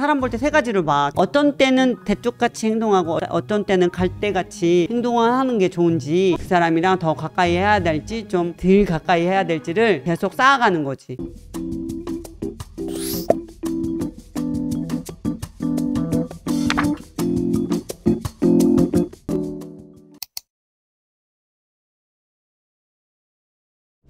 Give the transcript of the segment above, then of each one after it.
사람 볼 때 세 가지를 봐. 어떤 때는 대쪽같이 행동하고 어떤 때는 갈대같이 행동하는 게 좋은지 그 사람이랑 더 가까이 해야 될지 좀 덜 가까이 해야 될지를 계속 쌓아가는 거지.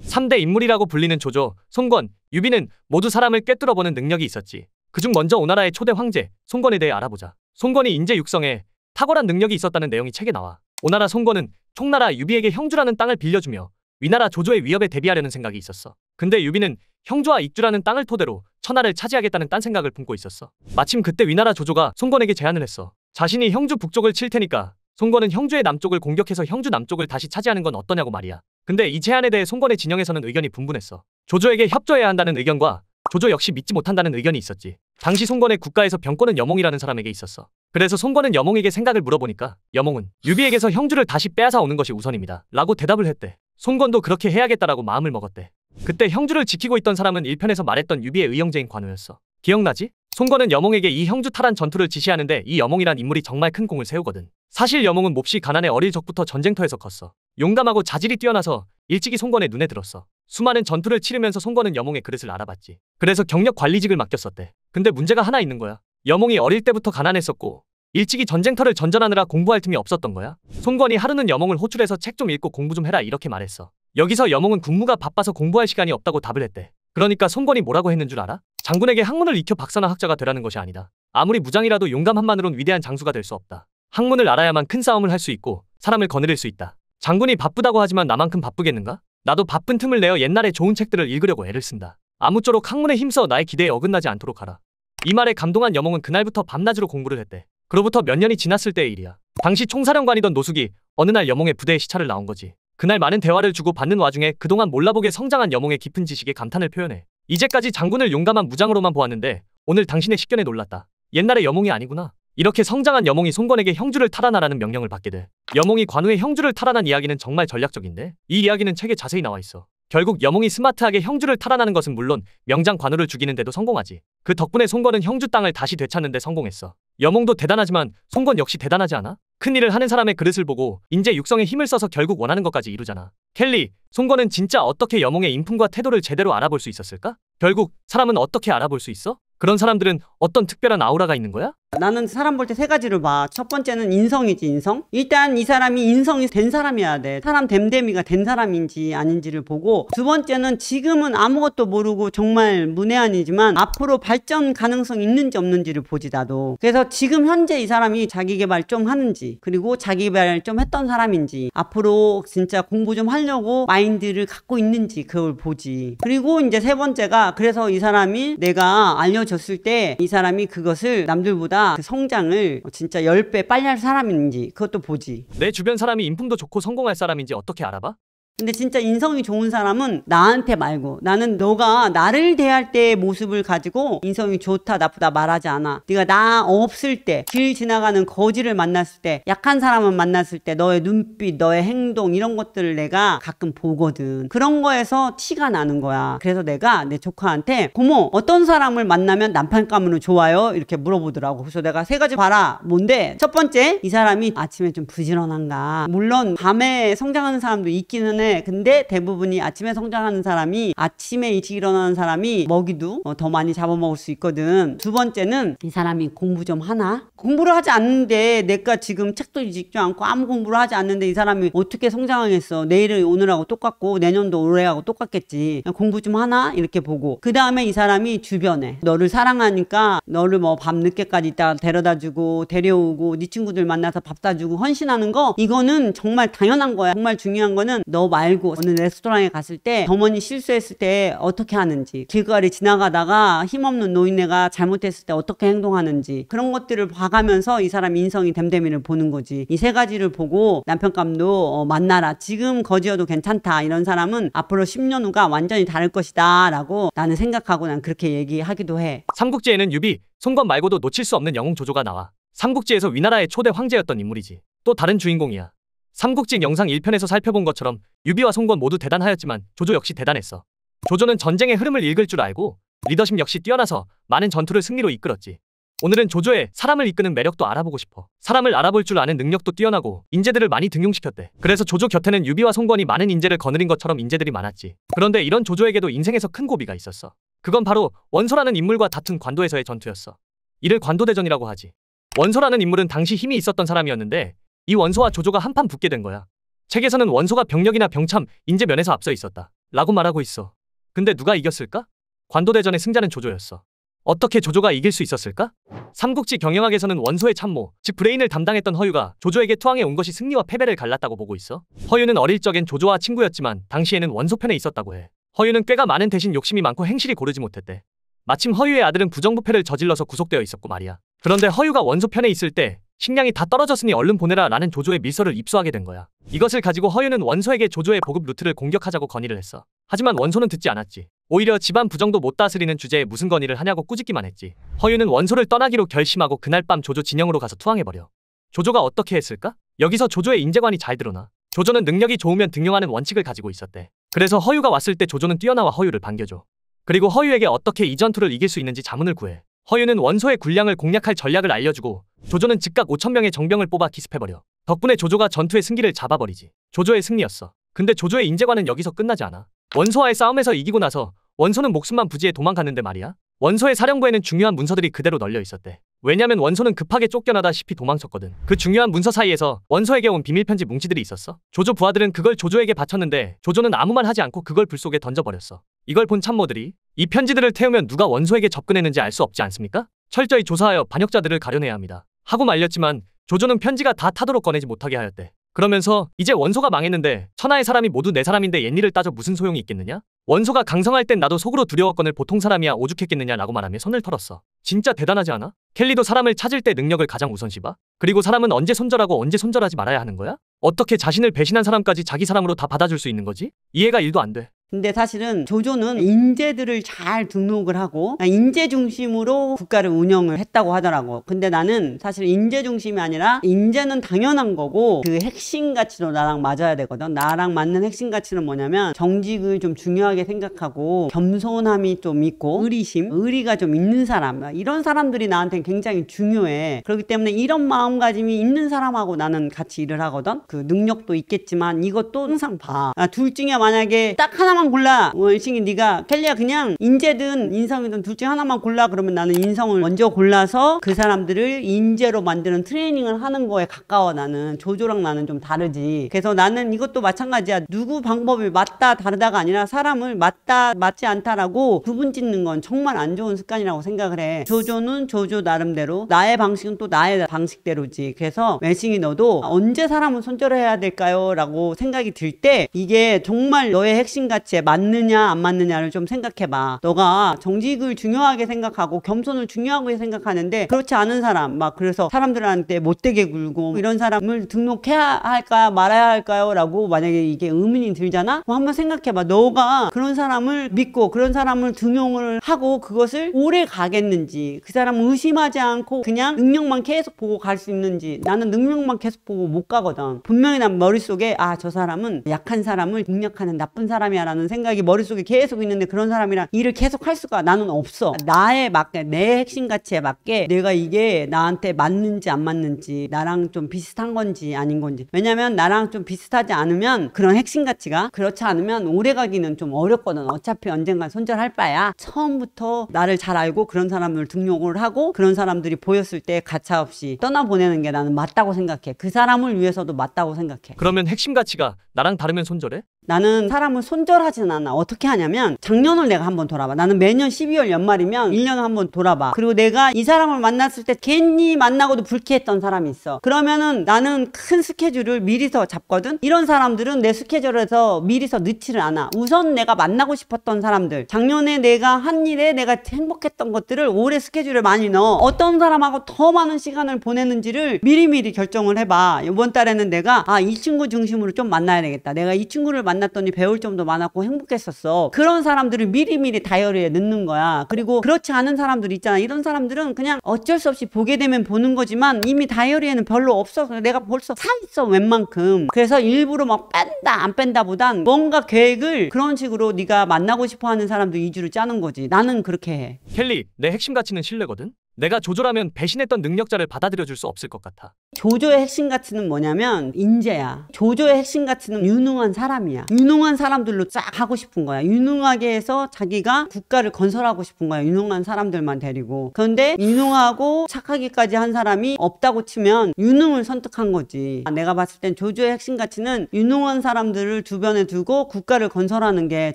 3대 인물이라고 불리는 조조, 송권, 유비는 모두 사람을 꿰뚫어보는 능력이 있었지. 그중 먼저 오나라의 초대 황제 송건에 대해 알아보자. 송건이 인재 육성에 탁월한 능력이 있었다는 내용이 책에 나와. 오나라 송건은 총나라 유비에게 형주라는 땅을 빌려주며 위나라 조조의 위협에 대비하려는 생각이 있었어. 근데 유비는 형주와 익주라는 땅을 토대로 천하를 차지하겠다는 딴 생각을 품고 있었어. 마침 그때 위나라 조조가 송건에게 제안을 했어. 자신이 형주 북쪽을 칠 테니까 송건은 형주의 남쪽을 공격해서 형주 남쪽을 다시 차지하는 건 어떠냐고 말이야. 근데 이 제안에 대해 송건의 진영에서는 의견이 분분했어. 조조에게 협조해야 한다는 의견과 조조 역시 믿지 못한다는 의견이 있었지. 당시 송건의 국가에서 병권은 여몽이라는 사람에게 있었어. 그래서 송건은 여몽에게 생각을 물어보니까 여몽은 유비에게서 형주를 다시 빼앗아 오는 것이 우선입니다. 라고 대답을 했대. 송건도 그렇게 해야겠다라고 마음을 먹었대. 그때 형주를 지키고 있던 사람은 1편에서 말했던 유비의 의형제인 관우였어. 기억나지? 송건은 여몽에게 이 형주 탈환 전투를 지시하는데 이 여몽이란 인물이 정말 큰 공을 세우거든. 사실 여몽은 몹시 가난의 어릴 적부터 전쟁터에서 컸어. 용감하고 자질이 뛰어나서 일찍이 송건의 눈에 들었어. 수많은 전투를 치르면서 송건은 여몽의 그릇을 알아봤지. 그래서 경력 관리직을 맡겼었대. 근데 문제가 하나 있는 거야. 여몽이 어릴 때부터 가난했었고 일찍이 전쟁터를 전전하느라 공부할 틈이 없었던 거야. 송건이 하루는 여몽을 호출해서 책 좀 읽고 공부 좀 해라 이렇게 말했어. 여기서 여몽은 국무가 바빠서 공부할 시간이 없다고 답을 했대. 그러니까 송건이 뭐라고 했는 줄 알아? 장군에게 학문을 익혀 박사나 학자가 되라는 것이 아니다. 아무리 무장이라도 용감 한만으론 위대한 장수가 될 수 없다. 학문을 알아야만 큰 싸움을 할 수 있고 사람을 거느릴 수 있다. 장군이 바쁘다고 하지만 나만큼 바쁘겠는가? 나도 바쁜 틈을 내어 옛날에 좋은 책들을 읽으려고 애를 쓴다. 아무쪼록 학문에 힘써 나의 기대에 어긋나지 않도록 하라. 이 말에 감동한 여몽은 그날부터 밤낮으로 공부를 했대. 그로부터 몇 년이 지났을 때의 일이야. 당시 총사령관이던 노숙이 어느 날 여몽의 부대에 시찰을 나온 거지. 그날 많은 대화를 주고받는 와중에 그동안 몰라보게 성장한 여몽의 깊은 지식에 감탄을 표현해. 이제까지 장군을 용감한 무장으로만 보았는데 오늘 당신의 식견에 놀랐다. 옛날의 여몽이 아니구나. 이렇게 성장한 여몽이 손권에게 형주를 탈환하라는 명령을 받게 돼. 여몽이 관우의 형주를 탈환한 이야기는 정말 전략적인데 이 이야기는 책에 자세히 나와 있어. 결국 여몽이 스마트하게 형주를 탈환하는 것은 물론 명장 관우를 죽이는 데도 성공하지. 그 덕분에 송건은 형주 땅을 다시 되찾는 데 성공했어. 여몽도 대단하지만 송건 역시 대단하지 않아? 큰일을 하는 사람의 그릇을 보고 인재 육성에 힘을 써서 결국 원하는 것까지 이루잖아. 켈리, 송건은 진짜 어떻게 여몽의 인품과 태도를 제대로 알아볼 수 있었을까? 결국 사람은 어떻게 알아볼 수 있어? 그런 사람들은 어떤 특별한 아우라가 있는 거야? 나는 사람 볼 때 세 가지를 봐. 첫 번째는 인성이지, 인성. 일단 이 사람이 인성이 된 사람이어야 돼. 사람 됨됨이가 된 사람인지 아닌지를 보고 두 번째는 지금은 아무것도 모르고 정말 문외한이지만 앞으로 발전 가능성 있는지 없는지를 보지 나도. 그래서 지금 현재 이 사람이 자기 개발 좀 하는지 그리고 자기 개발 좀 했던 사람인지 앞으로 진짜 공부 좀 하려고 마인드를 갖고 있는지 그걸 보지. 그리고 이제 세 번째가 그래서 이 사람이 내가 알려줬을 때 이 사람이 그것을 남들보다 보다 그 성장을 진짜 10배 빨리 할 사람인지 그것도 보지. 내 주변 사람이 인품도 좋고 성공할 사람인지 어떻게 알아봐? 근데 진짜 인성이 좋은 사람은 나한테 말고 나는 너가 나를 대할 때의 모습을 가지고 인성이 좋다 나쁘다 말하지 않아 네가 나 없을 때 길 지나가는 거지를 만났을 때 약한 사람을 만났을 때 너의 눈빛 너의 행동 이런 것들을 내가 가끔 보거든 그런 거에서 티가 나는 거야 그래서 내가 내 조카한테 고모 어떤 사람을 만나면 남편감으로 좋아요 이렇게 물어보더라고 그래서 내가 세 가지 봐라 뭔데 첫 번째 이 사람이 아침에 좀 부지런한가 물론 밤에 성장하는 사람도 있기는 해 근데 대부분이 아침에 성장하는 사람이 아침에 일찍 일어나는 사람이 먹이도 어, 더 많이 잡아먹을 수 있거든 두 번째는 이 사람이 공부 좀 하나 공부를 하지 않는데 내가 지금 책도 읽지 않고 아무 공부를 하지 않는데 이 사람이 어떻게 성장하겠어 내일은 오늘하고 똑같고 내년도 올해하고 똑같겠지 공부 좀 하나 이렇게 보고 그 다음에 이 사람이 주변에 너를 사랑하니까 너를 뭐 밤늦게까지 있다 데려다주고 데려오고 네 친구들 만나서 밥 사주고 헌신하는 거 이거는 정말 당연한 거야 정말 중요한 거는 너 말고 어느 레스토랑에 갔을 때 점원이 실수했을 때 어떻게 하는지 길거리 지나가다가 힘없는 노인네가 잘못했을 때 어떻게 행동하는지 그런 것들을 봐가면서 이 사람 인성이 됨됨이를 보는 거지 이 세 가지를 보고 남편감도 어, 만나라 지금 거지여도 괜찮다 이런 사람은 앞으로 10년 후가 완전히 다를 것이다 라고 나는 생각하고 난 그렇게 얘기하기도 해 삼국지에는 유비 송건 말고도 놓칠 수 없는 영웅 조조가 나와 삼국지에서 위나라의 초대 황제였던 인물이지 또 다른 주인공이야 삼국지 영상 1편에서 살펴본 것처럼 유비와 송건 모두 대단하였지만 조조 역시 대단했어. 조조는 전쟁의 흐름을 읽을 줄 알고 리더십 역시 뛰어나서 많은 전투를 승리로 이끌었지. 오늘은 조조의 사람을 이끄는 매력도 알아보고 싶어. 사람을 알아볼 줄 아는 능력도 뛰어나고 인재들을 많이 등용시켰대. 그래서 조조 곁에는 유비와 송건이 많은 인재를 거느린 것처럼 인재들이 많았지. 그런데 이런 조조에게도 인생에서 큰 고비가 있었어. 그건 바로 원소라는 인물과 다툰 관도에서의 전투였어. 이를 관도대전이라고 하지. 원소라는 인물은 당시 힘이 있었던 사람이었는데 이 원소와 조조가 한판 붙게 된 거야. 책에서는 원소가 병력이나 병참, 인재 면에서 앞서 있었다. 라고 말하고 있어. 근데 누가 이겼을까? 관도대전의 승자는 조조였어. 어떻게 조조가 이길 수 있었을까? 삼국지 경영학에서는 원소의 참모, 즉 브레인을 담당했던 허유가 조조에게 투항해 온 것이 승리와 패배를 갈랐다고 보고 있어. 허유는 어릴 적엔 조조와 친구였지만 당시에는 원소 편에 있었다고 해. 허유는 꾀가 많은 대신 욕심이 많고 행실이 고르지 못했대. 마침 허유의 아들은 부정부패를 저질러서 구속되어 있었고 말이야. 그런데 허유가 원소 편에 있을 때 식량이 다 떨어졌으니 얼른 보내라 라는 조조의 밀서를 입수하게 된 거야. 이것을 가지고 허유는 원소에게 조조의 보급 루트를 공격하자고 건의를 했어. 하지만 원소는 듣지 않았지. 오히려 집안 부정도 못 다스리는 주제에 무슨 건의를 하냐고 꾸짖기만 했지. 허유는 원소를 떠나기로 결심하고 그날 밤 조조 진영으로 가서 투항해버려. 조조가 어떻게 했을까? 여기서 조조의 인재관이 잘 드러나. 조조는 능력이 좋으면 등용하는 원칙을 가지고 있었대. 그래서 허유가 왔을 때 조조는 뛰어나와 허유를 반겨줘. 그리고 허유에게 어떻게 이 전투를 이길 수 있는지 자문을 구해 허유는 원소의 군량을 공략할 전략을 알려주고 조조는 즉각 5천명의 정병을 뽑아 기습해버려 덕분에 조조가 전투의 승기를 잡아버리지 조조의 승리였어 근데 조조의 인재관은 여기서 끝나지 않아 원소와의 싸움에서 이기고 나서 원소는 목숨만 부지에 도망갔는데 말이야 원소의 사령부에는 중요한 문서들이 그대로 널려 있었대 왜냐면 원소는 급하게 쫓겨나다시피 도망쳤거든. 그 중요한 문서 사이에서 원소에게 온 비밀 편지 뭉치들이 있었어. 조조 부하들은 그걸 조조에게 바쳤는데 조조는 아무 말 하지 않고 그걸 불 속에 던져버렸어. 이걸 본 참모들이 이 편지들을 태우면 누가 원소에게 접근했는지 알 수 없지 않습니까? 철저히 조사하여 반역자들을 가려내야 합니다. 하고 말렸지만 조조는 편지가 다 타도록 꺼내지 못하게 하였대. 그러면서 이제 원소가 망했는데 천하의 사람이 모두 내 사람인데 옛일을 따져 무슨 소용이 있겠느냐? 원소가 강성할 땐 나도 속으로 두려웠건을 보통 사람이야 오죽했겠느냐라고 말하며 손을 털었어. 진짜 대단하지 않아? 켈리도 사람을 찾을 때 능력을 가장 우선시 봐? 그리고 사람은 언제 손절하고 언제 손절하지 말아야 하는 거야? 어떻게 자신을 배신한 사람까지 자기 사람으로 다 받아줄 수 있는 거지? 이해가 일도 안 돼. 근데 사실은 조조는 인재들을 잘 등록을 하고 인재 중심으로 국가를 운영을 했다고 하더라고. 근데 나는 사실 인재 중심이 아니라 인재는 당연한 거고 그 핵심 가치도 나랑 맞아야 되거든. 나랑 맞는 핵심 가치는 뭐냐면 정직을 좀 중요하게 생각하고 겸손함이 좀 있고 의리심, 의리가 좀 있는 사람 이런 사람들이 나한테 굉장히 중요해. 그렇기 때문에 이런 마음가짐이 있는 사람하고 나는 같이 일을 하거든. 그 능력도 있겠지만 이것도 항상 봐. 아, 둘 중에 만약에 딱 하나만 하나만 골라 원식이 어, 네가 캘리야 그냥 인재든 인성이든 둘 중 하나만 골라 그러면 나는 인성을 먼저 골라서 그 사람들을 인재로 만드는 트레이닝을 하는 거에 가까워 나는 조조랑 나는 좀 다르지 그래서 나는 이것도 마찬가지야 누구 방법이 맞다 다르다가 아니라 사람을 맞다 맞지 않다라고 구분 짓는 건 정말 안 좋은 습관이라고 생각을 해 조조는 조조 나름대로 나의 방식은 또 나의 방식대로지 그래서 웬싱이 너도 언제 사람은 손절해야 을 될까요? 라고 생각이 들 때 이게 정말 너의 핵심 가치 가치에 맞느냐 안 맞느냐를 좀 생각해봐. 너가 정직을 중요하게 생각하고 겸손을 중요하게 생각하는데 그렇지 않은 사람 막 그래서 사람들한테 못되게 굴고 이런 사람을 등록해야 할까 말아야 할까요? 라고 만약에 이게 의문이 들잖아? 뭐 한번 생각해봐. 너가 그런 사람을 믿고 그런 사람을 등용을 하고 그것을 오래 가겠는지 그 사람 의심하지 않고 그냥 능력만 계속 보고 갈 수 있는지 나는 능력만 계속 보고 못 가거든. 분명히 난 머릿속에 아 저 사람은 약한 사람을 공략하는 나쁜 사람이야라는 라는 생각이 머릿속에 계속 있는데 그런 사람이랑 일을 계속 할 수가 나는 없어. 나에 맞게 내 핵심 가치에 맞게 내가 이게 나한테 맞는지 안 맞는지 나랑 좀 비슷한 건지 아닌 건지 왜냐면 나랑 좀 비슷하지 않으면 그런 핵심 가치가 그렇지 않으면 오래 가기는 좀 어렵거든. 어차피 언젠간 손절할 바야. 처음부터 나를 잘 알고 그런 사람을 등록을 하고 그런 사람들이 보였을 때 가차없이 떠나보내는 게 나는 맞다고 생각해. 그 사람을 위해서도 맞다고 생각해. 그러면 핵심 가치가 나랑 다르면 손절해? 나는 사람을 손절하진 않아. 어떻게 하냐면 작년을 내가 한번 돌아봐. 나는 매년 12월 연말이면 1년에 한번 돌아봐. 그리고 내가 이 사람을 만났을 때 괜히 만나고도 불쾌했던 사람이 있어. 그러면은 나는 큰 스케줄을 미리서 잡거든. 이런 사람들은 내 스케줄에서 미리서 늦지를 않아. 우선 내가 만나고 싶었던 사람들. 작년에 내가 한 일에 내가 행복했던 것들을 올해 스케줄에 많이 넣어. 어떤 사람하고 더 많은 시간을 보내는지를 미리미리 결정을 해봐. 이번 달에는 내가 아, 이 친구 중심으로 좀 만나야 되겠다. 내가 이 친구를 만났더니 배울 점도 많았고 행복했었어. 그런 사람들을 미리미리 다이어리에 넣는 거야. 그리고 그렇지 않은 사람들 있잖아. 이런 사람들은 그냥 어쩔 수 없이 보게 되면 보는 거지만 이미 다이어리에는 별로 없어. 내가 벌써 사 있어 웬만큼. 그래서 일부러 막 뺀다 안 뺀다 보단 뭔가 계획을 그런 식으로 네가 만나고 싶어하는 사람도 위주로 짜는 거지. 나는 그렇게 해. 켈리, 내 핵심 가치는 신뢰거든. 내가 조조라면 배신했던 능력자를 받아들여 줄 수 없을 것 같아. 조조의 핵심 가치는 뭐냐면 인재야. 조조의 핵심 가치는 유능한 사람이야. 유능한 사람들로 쫙 하고 싶은 거야. 유능하게 해서 자기가 국가를 건설하고 싶은 거야. 유능한 사람들만 데리고. 그런데 유능하고 착하기까지 한 사람이 없다고 치면 유능을 선택한 거지. 내가 봤을 땐 조조의 핵심 가치는 유능한 사람들을 주변에 두고 국가를 건설하는 게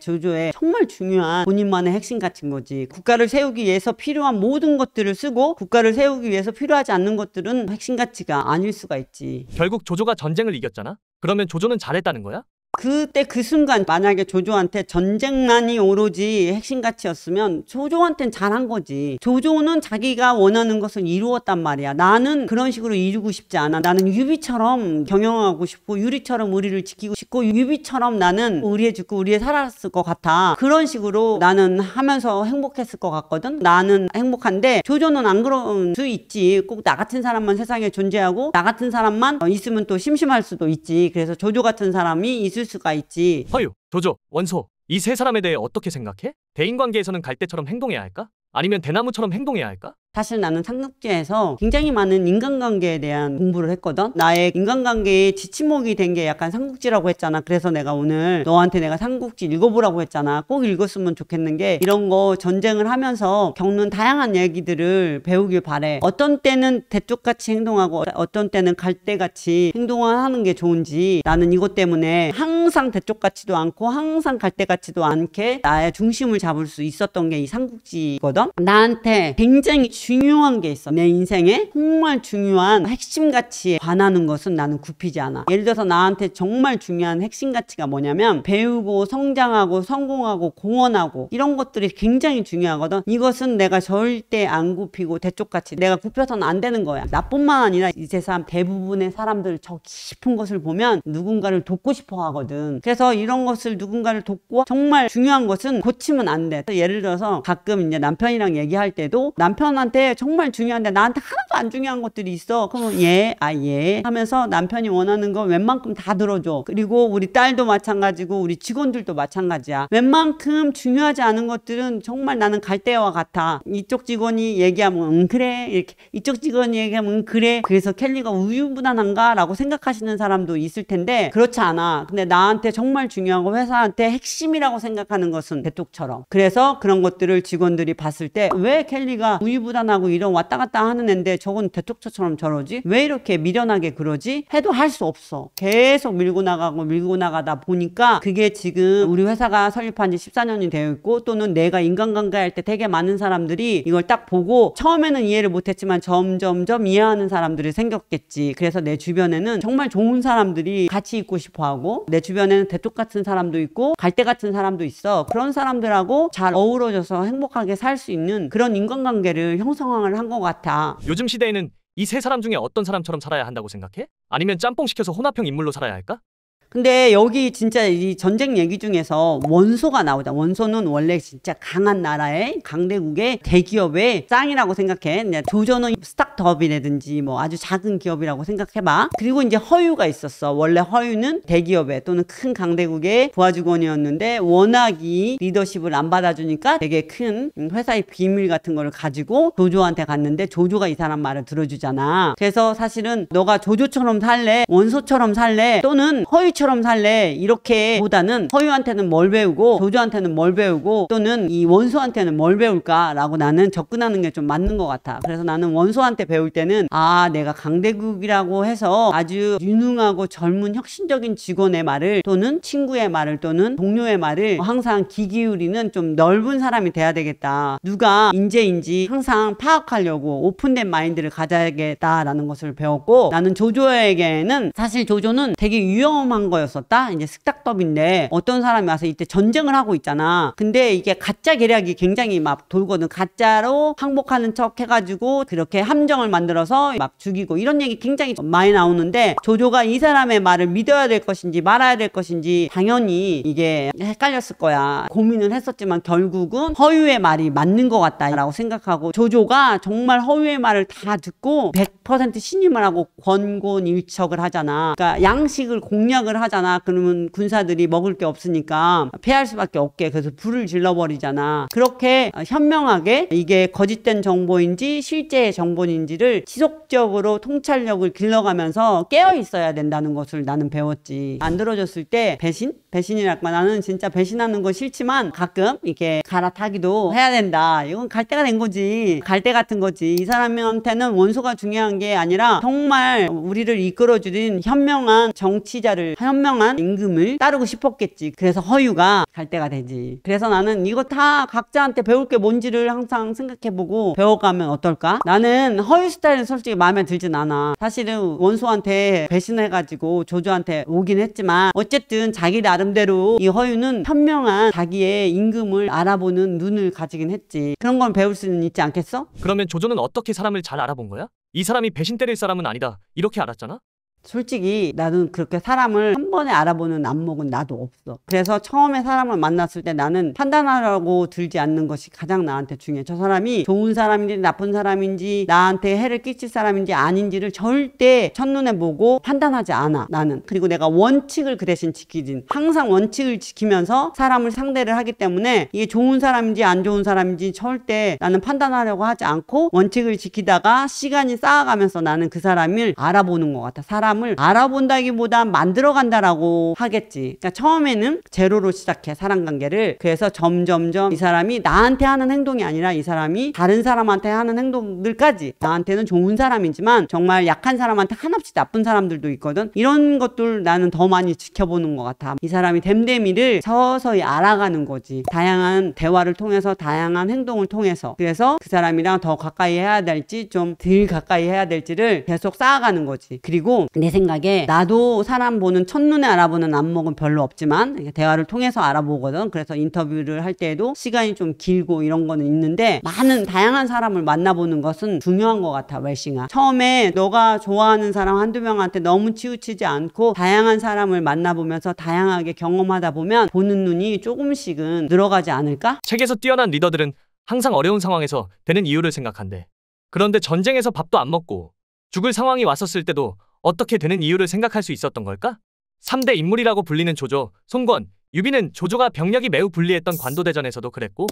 조조의 정말 중요한 본인만의 핵심 가치인 거지. 국가를 세우기 위해서 필요한 모든 것들을 쓰고 쓰고 국가를 세우기 위해서 필요하지 않는 것들은 핵심 가치가 아닐 수가 있지. 결국 조조가 전쟁을 이겼잖아? 그러면 조조는 잘했다는 거야? 그때 그 순간 만약에 조조한테 전쟁만이 오로지 핵심 가치였으면 조조한텐 잘한 거지. 조조는 자기가 원하는 것을 이루었단 말이야. 나는 그런 식으로 이루고 싶지 않아. 나는 유비처럼 경영하고 싶고 유리처럼 우리를 지키고 싶고 유비처럼 나는 우리의 죽고 우리의 살았을 것 같아. 그런 식으로 나는 하면서 행복했을 것 같거든. 나는 행복한데 조조는 안그럴수 있지. 꼭 나 같은 사람만 세상에 존재하고 나 같은 사람만 있으면 또 심심할 수도 있지. 그래서 조조 같은 사람이 있을 있을 수가 있지. 허유, 조조, 원소 이 세 사람에 대해 어떻게 생각해? 대인관계에서는 갈대처럼 행동해야 할까? 아니면 대나무처럼 행동해야 할까? 사실 나는 상급지에서 굉장히 많은 인간관계에 대한 공부를 했거든. 나의 인간관계의 지침목이 된 게 약간 삼국지라고 했잖아. 그래서 내가 오늘 너한테 내가 삼국지 읽어보라고 했잖아. 꼭 읽었으면 좋겠는 게 이런 거 전쟁을 하면서 겪는 다양한 얘기들을 배우길 바래. 어떤 때는 대쪽같이 행동하고 어떤 때는 갈대같이 행동하는 을게 좋은지 나는 이것 때문에 항상 대쪽같지도 않고 항상 갈대같지도 않게 나의 중심을 잡을 수 있었던 게 이 삼국지거든. 나한테 굉장히 중요한 게 있어 내 인생에 정말 중요한 핵심 가치에 반하는 것은 나는 굽히지 않아 예를 들어서 나한테 정말 중요한 핵심 가치가 뭐냐면 배우고 성장하고 성공하고 공헌하고 이런 것들이 굉장히 중요하거든 이것은 내가 절대 안 굽히고 대쪽같이 내가 굽혀서는 안 되는 거야 나뿐만 아니라 이 세상 대부분의 사람들 저 깊은 것을 보면 누군가를 돕고 싶어 하거든 그래서 이런 것을 누군가를 돕고 정말 중요한 것은 고치면 안돼 예를 들어서 가끔 이제 남편이랑 얘기할 때도 남편한테 나한테 정말 중요한데 나한테 하나도 안 중요한 것들이 있어. 그러면 예, 아 예. 하면서 남편이 원하는 건 웬만큼 다 들어줘. 그리고 우리 딸도 마찬가지고 우리 직원들도 마찬가지야. 웬만큼 중요하지 않은 것들은 정말 나는 갈대와 같아. 이쪽 직원이 얘기하면 응 그래 이렇게 이쪽 직원이 얘기하면 응 그래. 그래서 켈리가 우유부단한가라고 생각하시는 사람도 있을 텐데 그렇지 않아. 근데 나한테 정말 중요하고 회사한테 핵심이라고 생각하는 것은 대톡처럼. 그래서 그런 것들을 직원들이 봤을 때 왜 켈리가 우유부단 미안하고 이런 왔다 갔다 하는 애인데 저건 대척처처럼 저러지? 왜 이렇게 미련하게 그러지? 해도 할 수 없어. 계속 밀고 나가고 밀고 나가다 보니까 그게 지금 우리 회사가 설립한 지 14년이 되어 있고 또는 내가 인간관계 할 때 되게 많은 사람들이 이걸 딱 보고 처음에는 이해를 못했지만 점점점 이해하는 사람들이 생겼겠지. 그래서 내 주변에는 정말 좋은 사람들이 같이 있고 싶어 하고 내 주변에는 대쪽 같은 사람도 있고 갈대 같은 사람도 있어. 그런 사람들하고 잘 어우러져서 행복하게 살 수 있는 그런 인간관계를 형성 정상화를 한것 같아. 요즘 시대에는 이 세 사람 중에 어떤 사람처럼 살아야 한다고 생각해? 아니면 짬뽕 시켜서 혼합형 인물로 살아야 할까? 근데 여기 진짜 이 전쟁 얘기 중에서 원소가 나오자. 원소는 원래 진짜 강한 나라의 강대국의 대기업의 쌍이라고 생각해. 조조는 스타 스타트업이라든지 뭐 아주 작은 기업이라고 생각해봐. 그리고 이제 허유가 있었어. 원래 허유는 대기업에 또는 큰 강대국의 부하직원이었는데 워낙 이 리더십을 안 받아주니까 되게 큰 회사의 비밀 같은 거를 가지고 조조한테 갔는데 조조가 이 사람 말을 들어주잖아. 그래서 사실은 너가 조조처럼 살래, 원소처럼 살래, 또는 허유처럼 살래 이렇게 보다는 허유한테는 뭘 배우고 조조한테는 뭘 배우고 또는 이 원소한테는 뭘 배울까라고 나는 접근하는 게 좀 맞는 것 같아. 그래서 나는 원소한테 한 배울 때는 아 내가 강대국이라고 해서 아주 유능하고 젊은 혁신적인 직원의 말을 또는 친구의 말을 또는 동료의 말을 항상 귀 기울이는 좀 넓은 사람이 돼야 되겠다. 누가 인재인지 항상 파악하려고 오픈된 마인드를 가져야겠다라는 것을 배웠고 나는 조조에게는 사실 조조는 되게 위험한 거였었다. 이제 습닥더인데 어떤 사람이 와서 이때 전쟁을 하고 있잖아. 근데 이게 가짜 계략이 굉장히 막 돌거든. 가짜로 항복하는 척 해가지고 그렇게 함정 함정을 만들어서 막 죽이고 이런 얘기 굉장히 많이 나오는데 조조가 이 사람의 말을 믿어야 될 것인지 말아야 될 것인지 당연히 이게 헷갈렸을 거야. 고민을 했었지만 결국은 허유의 말이 맞는 것 같다라고 생각하고 조조가 정말 허유의 말을 다 듣고 100% 신임을 하고 권곤일척을 하잖아. 그러니까 양식을 공략을 하잖아. 그러면 군사들이 먹을 게 없으니까 패할 수밖에 없게 그래서 불을 질러버리잖아. 그렇게 현명하게 이게 거짓된 정보인지 실제 정보인지 문제지를 지속적으로 통찰력을 길러가면서 깨어 있어야 된다는 것을 나는 배웠지. 안 들어줬을 때 배신? 배신이랄까 나는 진짜 배신하는 거 싫지만 가끔 이렇게 갈아타기도 해야 된다. 이건 갈 때가 된 거지. 갈 때 같은 거지. 이 사람한테는 원소가 중요한 게 아니라 정말 우리를 이끌어주는 현명한 정치자를 현명한 임금을 따르고 싶었겠지. 그래서 허유가 갈 때가 되지. 그래서 나는 이거 다 각자한테 배울 게 뭔지를 항상 생각해보고 배워가면 어떨까? 나는 허 허위 스타일은 솔직히 마음에 들진 않아. 사실은 원소한테 배신해가지고 조조한테 오긴 했지만 어쨌든 자기 나름대로 이 허유는 현명한 자기의 임금을 알아보는 눈을 가지긴 했지. 그런 건 배울 수는 있지 않겠어? 그러면 조조는 어떻게 사람을 잘 알아본 거야? 이 사람이 배신 때릴 사람은 아니다. 이렇게 알았잖아? 솔직히 나는 그렇게 사람을 한 번에 알아보는 안목은 나도 없어. 그래서 처음에 사람을 만났을 때 나는 판단하라고 들지 않는 것이 가장 나한테 중요해. 저 사람이 좋은 사람인지 나쁜 사람인지 나한테 해를 끼칠 사람인지 아닌지를 절대 첫눈에 보고 판단하지 않아. 나는. 그리고 내가 원칙을 그 대신 지키진. 항상 원칙을 지키면서 사람을 상대를 하기 때문에 이게 좋은 사람인지 안 좋은 사람인지 절대 나는 판단하려고 하지 않고 원칙을 지키다가 시간이 쌓아가면서 나는 그 사람을 알아보는 것 같아. 사람 사람을 알아본다기보다 만들어간다라고 하겠지. 그러니까 처음에는 제로로 시작해 사람 관계를. 그래서 점점점 이 사람이 나한테 하는 행동이 아니라 이 사람이 다른 사람한테 하는 행동들까지 나한테는 좋은 사람이지만 정말 약한 사람한테 한없이 나쁜 사람들도 있거든. 이런 것들 나는 더 많이 지켜보는 것 같아. 이 사람이 댐댐이를 서서히 알아가는 거지. 다양한 대화를 통해서 다양한 행동을 통해서 그래서 그 사람이랑 더 가까이 해야 될지 좀 덜 가까이 해야 될지를 계속 쌓아가는 거지. 그리고 내 생각에 나도 사람 보는 첫눈에 알아보는 안목은 별로 없지만 대화를 통해서 알아보거든. 그래서 인터뷰를 할 때에도 시간이 좀 길고 이런 거는 있는데 많은 다양한 사람을 만나보는 것은 중요한 것 같아 웰싱아. 처음에 너가 좋아하는 사람 한두 명한테 너무 치우치지 않고 다양한 사람을 만나보면서 다양하게 경험하다 보면 보는 눈이 조금씩은 늘어가지 않을까? 책에서 뛰어난 리더들은 항상 어려운 상황에서 되는 이유를 생각한대. 그런데 전쟁에서 밥도 안 먹고 죽을 상황이 왔었을 때도 어떻게 되는 이유를 생각할 수 있었던 걸까? 3대 인물이라고 불리는 조조, 송권, 유비는 조조가 병력이 매우 불리했던 관도대전에서도 그랬고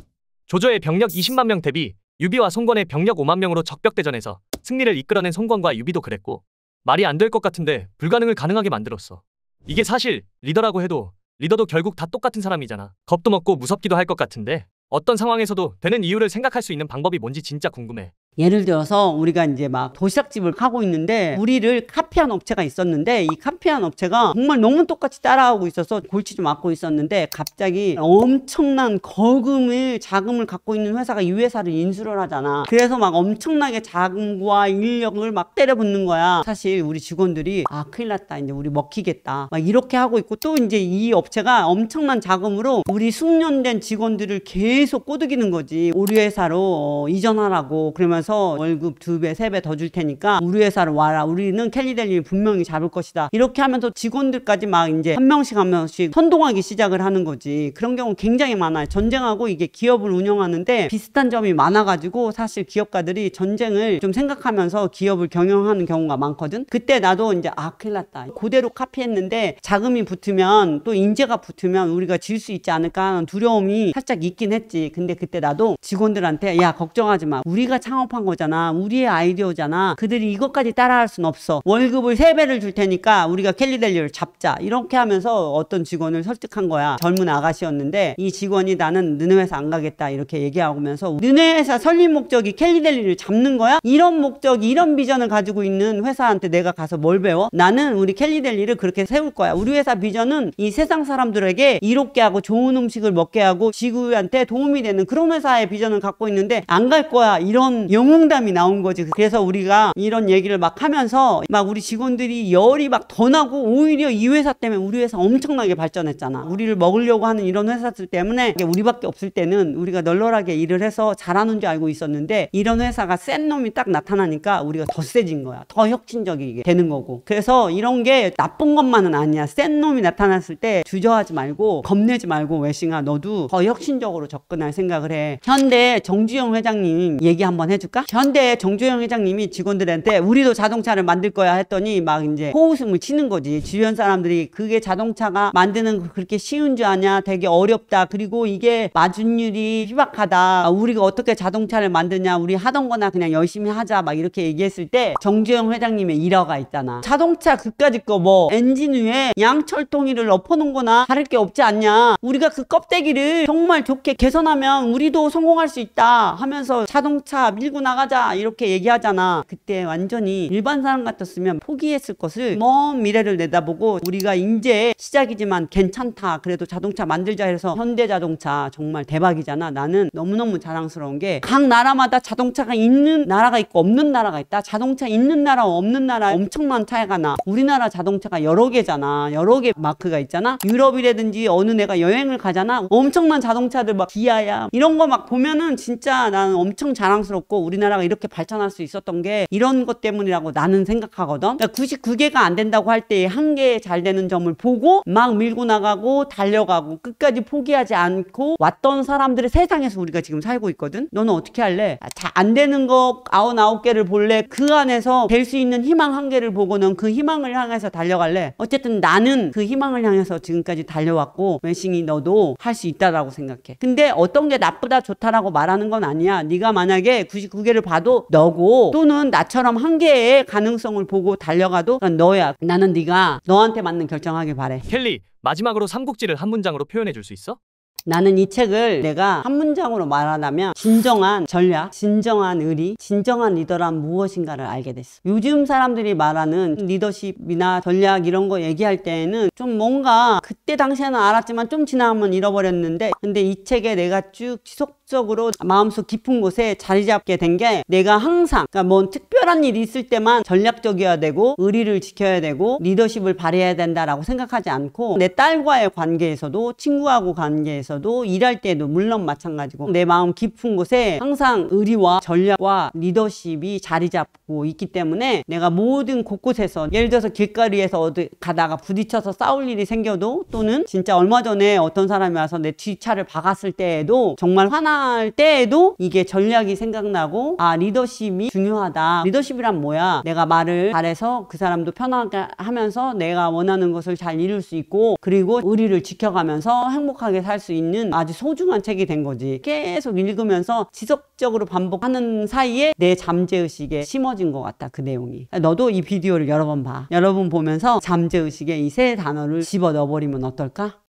조조의 병력 20만 명 대비 유비와 송권의 병력 5만 명으로 적벽대전에서 승리를 이끌어낸 송권과 유비도 그랬고 말이 안 될 것 같은데 불가능을 가능하게 만들었어. 이게 사실 리더라고 해도 리더도 결국 다 똑같은 사람이잖아. 겁도 먹고 무섭기도 할 것 같은데 어떤 상황에서도 되는 이유를 생각할 수 있는 방법이 뭔지 진짜 궁금해. 예를 들어서 우리가 이제 막 도시락집을 하고 있는데 우리를 카피한 업체가 있었는데 이 카피한 업체가 정말 너무 똑같이 따라하고 있어서 골치 좀아고 있었는데 갑자기 엄청난 거금을 자금을 갖고 있는 회사가 이 회사를 인수를 하잖아 그래서 막 엄청나게 자금과 인력을 막 때려붙는 거야 사실 우리 직원들이 아 큰일 났다 이제 우리 먹히겠다 막 이렇게 하고 있고 또 이제 이 업체가 엄청난 자금으로 우리 숙련된 직원들을 계속 꼬드기는 거지 우리 회사로 어, 이전하라고 그러면 와서 월급 두 배, 세 배 더 줄 테니까 우리 회사를 와라. 우리는 캘리델리 분명히 잡을 것이다. 이렇게 하면서 직원들까지 막 이제 한 명씩 한 명씩 선동하기 시작을 하는 거지. 그런 경우 굉장히 많아요. 전쟁하고 이게 기업을 운영하는데 비슷한 점이 많아가지고 사실 기업가들이 전쟁을 좀 생각하면서 기업을 경영하는 경우가 많거든. 그때 나도 이제 아, 큰일 났다. 그대로 카피했는데 자금이 붙으면 또 인재가 붙으면 우리가 질 수 있지 않을까 하는 두려움이 살짝 있긴 했지. 근데 그때 나도 직원들한테 야, 걱정하지 마. 우리가 창업 창업한 거잖아. 우리의 아이디어잖아. 그들이 이것까지 따라할 순 없어. 월급을 세배를줄 테니까 우리가 캘리델리를 잡자. 이렇게 하면서 어떤 직원을 설득한 거야. 젊은 아가씨였는데 이 직원이 나는 너네 회사 안 가겠다 이렇게 얘기하면서 고 너네 회사 설립 목적이 캘리델리를 잡는 거야? 이런 목적, 이런 비전을 가지고 있는 회사한테 내가 가서 뭘 배워? 나는 우리 캘리델리를 그렇게 세울 거야. 우리 회사 비전은 이 세상 사람들에게 이롭게 하고 좋은 음식을 먹게 하고 지구한테 도움이 되는 그런 회사의 비전을 갖고 있는데 안 갈 거야. 이런 용 영웅담이 나온 거지. 그래서 우리가 이런 얘기를 막 하면서 막 우리 직원들이 열이 막 더 나고 오히려 이 회사 때문에 우리 회사 엄청나게 발전했잖아. 우리를 먹으려고 하는 이런 회사들 때문에 우리밖에 없을 때는 우리가 널널하게 일을 해서 잘하는 줄 알고 있었는데 이런 회사가 센 놈이 딱 나타나니까 우리가 더 세진 거야. 더혁신적이 되는 거고. 그래서 이런 게 나쁜 것만은 아니야. 센 놈이 나타났을 때 주저하지 말고 겁내지 말고 외싱아 너도 더 혁신적으로 접근할 생각을 해. 현대 정주영 회장님 얘기 한번 해줄게. 않습니까? 현대 정주영 회장님이 직원들한테 우리도 자동차를 만들 거야 했더니 막 이제 호웃음을 치는 거지. 주변 사람들이 그게 자동차가 만드는 그렇게 쉬운 줄 아냐? 되게 어렵다. 그리고 이게 마진율이 희박하다. 아, 우리가 어떻게 자동차를 만드냐? 우리 하던 거나 그냥 열심히 하자. 막 이렇게 얘기했을 때 정주영 회장님의 일화가 있잖아. 자동차 그까지 거뭐 엔진 위에 양철통이를 엎어놓은 거나 다를 게 없지 않냐. 우리가 그 껍데기를 정말 좋게 개선하면 우리도 성공할 수 있다 하면서 자동차 밀고 나가자 이렇게 얘기하잖아 그때 완전히 일반 사람 같았으면 포기했을 것을 먼 미래를 내다보고 우리가 인제 시작이지만 괜찮다 그래도 자동차 만들자 해서 현대자동차 정말 대박이잖아 나는 너무너무 자랑스러운 게 각 나라마다 자동차가 있는 나라가 있고 없는 나라가 있다 자동차 있는 나라 없는 나라 엄청난 차이가 나 우리나라 자동차가 여러 개잖아 여러 개 마크가 있잖아 유럽이라든지 어느 내가 여행을 가잖아 엄청난 자동차들 막 기아야 이런 거 막 보면은 진짜 나는 엄청 자랑스럽고 우리나라가 이렇게 발전할 수 있었던 게 이런 것 때문이라고 나는 생각하거든. 그러니까 99개가 안 된다고 할때한개 잘 되는 점을 보고 막 밀고 나가고 달려가고 끝까지 포기하지 않고 왔던 사람들의 세상에서 우리가 지금 살고 있거든. 너는 어떻게 할래? 아, 안 되는 거 아홉 아홉 개를 볼래? 그 안에서 될 수 있는 희망 한 개를 보고는 그 희망을 향해서 달려갈래? 어쨌든 나는 그 희망을 향해서 지금까지 달려왔고 웬싱이 너도 할 수 있다라고 생각해. 근데 어떤 게 나쁘다 좋다라고 말하는 건 아니야. 네가 만약에 99두 개를 봐도 너고 또는 나처럼 한 개의 가능성을 보고 달려가도 난 너야. 나는 네가 너한테 맞는 결정하길 바래. 켈리, 마지막으로 삼국지를 한 문장으로 표현해 줄 수 있어? 나는 이 책을 내가 한 문장으로 말하자면 진정한 전략, 진정한 의리, 진정한 리더란 무엇인가를 알게 됐어. 요즘 사람들이 말하는 리더십이나 전략 이런 거 얘기할 때에는 좀 뭔가 그때 당시에는 알았지만 좀 지나면 잃어버렸는데 근데 이 책에 내가 쭉 지속 적으로 마음속 깊은 곳에 자리 잡게 된 게 내가 항상 그러니까 뭔 특별한 일이 있을 때만 전략적이어야 되고 의리를 지켜야 되고 리더십을 발휘해야 된다라고 생각하지 않고 내 딸과의 관계에서도 친구하고 관계에서도 일할 때도 물론 마찬가지고 내 마음 깊은 곳에 항상 의리와 전략과 리더십이 자리 잡고 있기 때문에 내가 모든 곳곳에서 예를 들어서 길거리에서 어디 가다가 부딪혀서 싸울 일이 생겨도 또는 진짜 얼마 전에 어떤 사람이 와서 내 뒷차를 박았을 때에도 정말 화나 할 때에도 이게 전략이 생각나고 아 리더십이 중요하다. 리더십이란 뭐야? 내가 말을 잘해서 그 사람도 편하게 하면서 내가 원하는 것을 잘 이룰 수 있고 그리고 의리를 지켜가면서 행복하게 살 수 있는 아주 소중한 책이 된 거지. 계속 읽으면서 지속적으로 반복하는 사이에 내 잠재의식에 심어진 것 같다. 그 내용이. 너도 이 비디오를 여러 번 봐. 여러 번 보면서 잠재의식에 이 세 단어를 집어 넣어버리면 어떨까?